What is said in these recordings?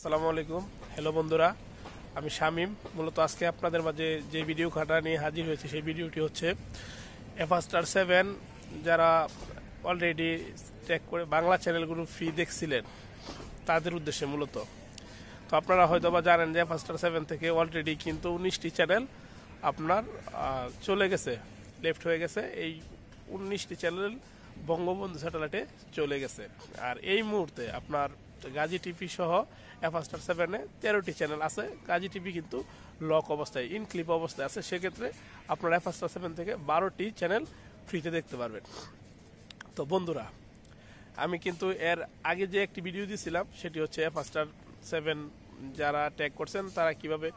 আসসালামু আলাইকুম হ্যালো বন্ধুরা আমি শামিম মূলত আজকে আপনাদের মাঝে যে ভিডিও খাটা নিয়ে হাজির হয়েছে সেই ভিডিওটি হচ্ছে এফাস্টার সেভেন যারা অলরেডি চেক করে বাংলা চ্যানেলগুলো ফ্রি দেখছিলেন তাদের উদ্দেশ্যে মূলত তো আপনারা হয়তো বা জানেন যে এফাস্টার সেভেন থেকে অলরেডি কিন্তু উনিশটি চ্যানেল আপনার চলে গেছে লেফট হয়ে গেছে এই উনিশটি চ্যানেল বঙ্গবন্ধু স্যাটেলাইটে চলে গেছে আর এই মুহূর্তে আপনার গাজী টিভি সহ অ্যাপাস্টার সেভেনে তেরোটি চ্যানেল আছে গাজী টিভি কিন্তু লক অবস্থায় ইনক্লিপ অবস্থায় আছে সেক্ষেত্রে আপনার অ্যাপাস্টার সেভেন থেকে বারোটি চ্যানেল ফ্রিতে দেখতে পারবেন তো বন্ধুরা আমি কিন্তু এর আগে যে একটি ভিডিও দিয়েছিলাম সেটি হচ্ছে অ্যাপাস্টার সেভেন যারা ট্যাগ করছেন তারা কিভাবে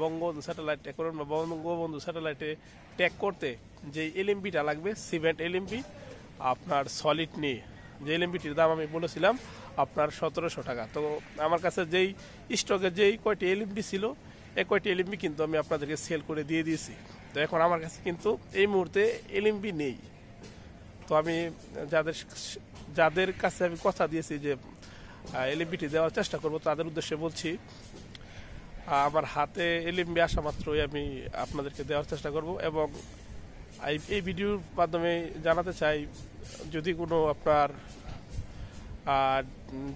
বঙ্গবন্ধু স্যাটেলাইট ট্যাগ করবেন বা বঙ্গবন্ধু স্যাটেলাইটে ট্যাগ করতে যে এলএমপিটা লাগবে সিভেন্ট এলএমপি আপনার সলিড নিয়ে যে এলএমবিটির দাম আমি বলেছিলাম আপনার সতেরোশো টাকা তো আমার কাছে যেই স্টকে যেই কয়টি এলএমবি ছিল এই কয়টি এলএমবি কিন্তু আমি আপনাদেরকে সেল করে দিয়ে দিয়েছি তো এখন আমার কাছে কিন্তু এই মুহূর্তে এলএমবি নেই তো আমি যাদের যাদের কাছে আমি কথা দিয়েছি যে এলএমবিটি দেওয়ার চেষ্টা করব তাদের উদ্দেশ্যে বলছি আমার হাতে এলএমবি আসা মাত্রই আমি আপনাদেরকে দেওয়ার চেষ্টা করব এবং এই ভিডিওর মাধ্যমে জানাতে চাই যদি কোনো আপনার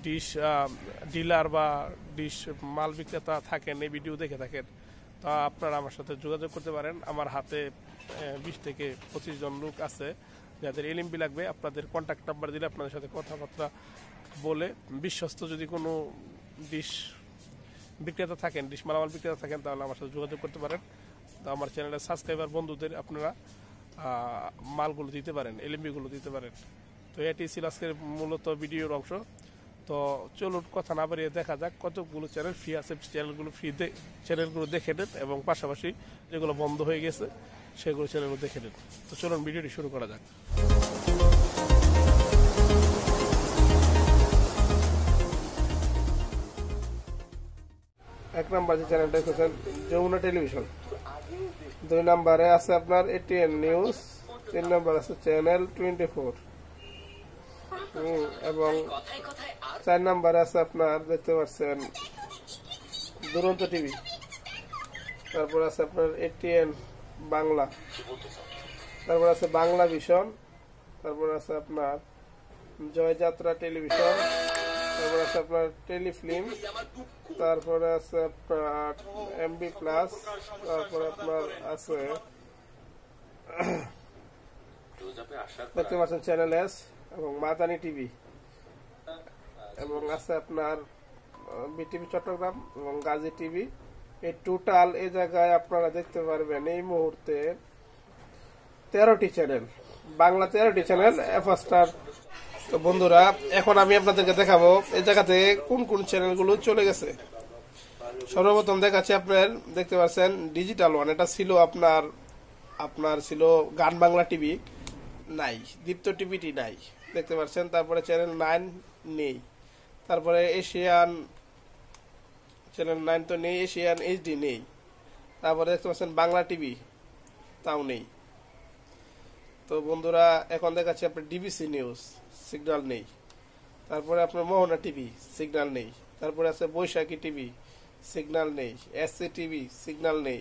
ডিশ ডিলার বা ডিশ মাল বিক্রেতা থাকেন এই ভিডিও দেখে থাকেন তা আপনারা আমার সাথে যোগাযোগ করতে পারেন আমার হাতে বিশ থেকে পঁচিশ জন লোক আছে যাদের এলএমবি লাগবে আপনাদের কন্ট্যাক্ট নাম্বার দিলে আপনাদের সাথে কথাবার্তা বলে বিশ্বস্ত যদি কোনো ডিশ বিক্রেতা থাকেন ডিশ মালামাল বিক্রেতা থাকেন তাহলে আমার সাথে যোগাযোগ করতে পারেন তো আমার চ্যানেলের সাবস্ক্রাইবার বন্ধুদের আপনারা মালগুলো দিতে পারেন এলএমবিগুলো দিতে পারেন তো এটি ছিল আজকের মূলত ভিডিওর অংশ তো চলুন কথা না বাড়িয়ে দেখা যাক কতগুলো চ্যানেল ফ্রি আছে চ্যানেলগুলো ফ্রি চ্যানেলগুলো দেখে নেন এবং পাশাপাশি যেগুলো বন্ধ হয়ে গেছে সেগুলো চ্যানেলগুলো দেখে নেন তো চলুন ভিডিওটি শুরু করা যাক এক নাম্বার যে চ্যানেলটা হচ্ছে যমুনা টেলিভিশন দুই নম্বরে আছে আপনার এটিএন নিউজ তিন নম্বর আছে চ্যানেল টোয়েন্টি ফোর এবং চার নম্বরে আছে আপনার দেখতে পাচ্ছেন দুরন্ত টিভি তারপর আছে আপনার এটিএন বাংলা তারপর আছে বাংলা ভিশন তারপর আছে আপনার জয়যাত্রা টেলিভিশন তারপর আছে আপনার টেলিফিল্ম তারপরে আছে আপনার এমবি প্লাস তারপরে আপনার আছে দেখতে পাচ্ছেন চ্যানেল এস এবং মাদানি টিভি এবং আছে আপনার বিটিভি চট্টগ্রাম এবং গাজী টিভি এই টোটাল এই জায়গায় আপনারা দেখতে পারবেন এই মুহূর্তে তেরোটি চ্যানেল বাংলা তেরোটি চ্যানেল এফ স্টার তো বন্ধুরা এখন আমি আপনাদেরকে দেখাবো এই জায়গাতে কোন কোন চ্যানেলগুলো চলে গেছে সর্বপ্রথম দেখাচ্ছি আপনার দেখতে পাচ্ছেন ডিজিটাল ওয়ান এটা ছিল আপনার আপনার ছিল গান বাংলা টিভি নাই দীপ্ত টিভিটি নাই দেখতে পাচ্ছেন তারপরে চ্যানেল নাইন নেই তারপরে এশিয়ান চ্যানেল নাইন তো নেই এশিয়ান এইচডি নেই তারপরে দেখতে পাচ্ছেন বাংলা টিভি তাও নেই তো বন্ধুরা এখন দেখাচ্ছি আপনার ডিবিসি নিউজ সিগন্যাল নেই তারপরে আপনার মোহনা টিভি সিগন্যাল নেই তারপরে আছে বৈশাখী টিভি সিগন্যাল নেই এসসি টিভি সিগন্যাল নেই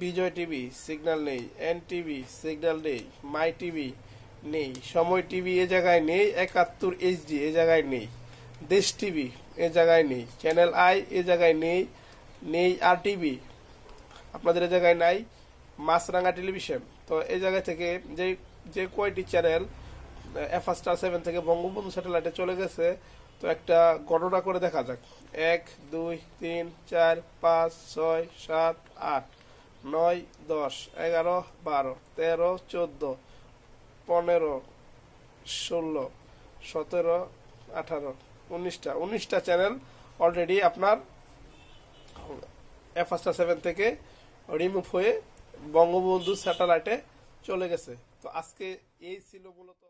বিজয় টিভি সিগন্যাল নেই এন টিভি সিগন্যাল নেই মাই টিভি নেই সময় টিভি এ জায়গায় নেই একাত্তর এইচডি এ জায়গায় নেই দেশ টিভি এ জায়গায় নেই চ্যানেল আই এ জায়গায় নেই নেই আর টিভি আপনাদের এ জায়গায় নাই মাছরাঙ্গা টেলিভিশন তো এই জায়গা থেকে যে যে কয়টি চ্যানেল এফ স্টার সেভেন থেকে বঙ্গবন্ধু স্যাটেলাইটে চলে গেছে তো একটা গণনা করে দেখা যাক এক দুই তিন চার পাঁচ ছয় সাত আট নয় দশ এগারো বারো তেরো চোদ্দ পনেরো ষোলো সতেরো আঠারো উনিশটা উনিশটা চ্যানেল অলরেডি আপনার এফাস্টা সেভেন থেকে রিমুভ হয়ে বঙ্গবন্ধু স্যাটেলাইটে চলে গেছে তো আজকে এই ছিল মূলত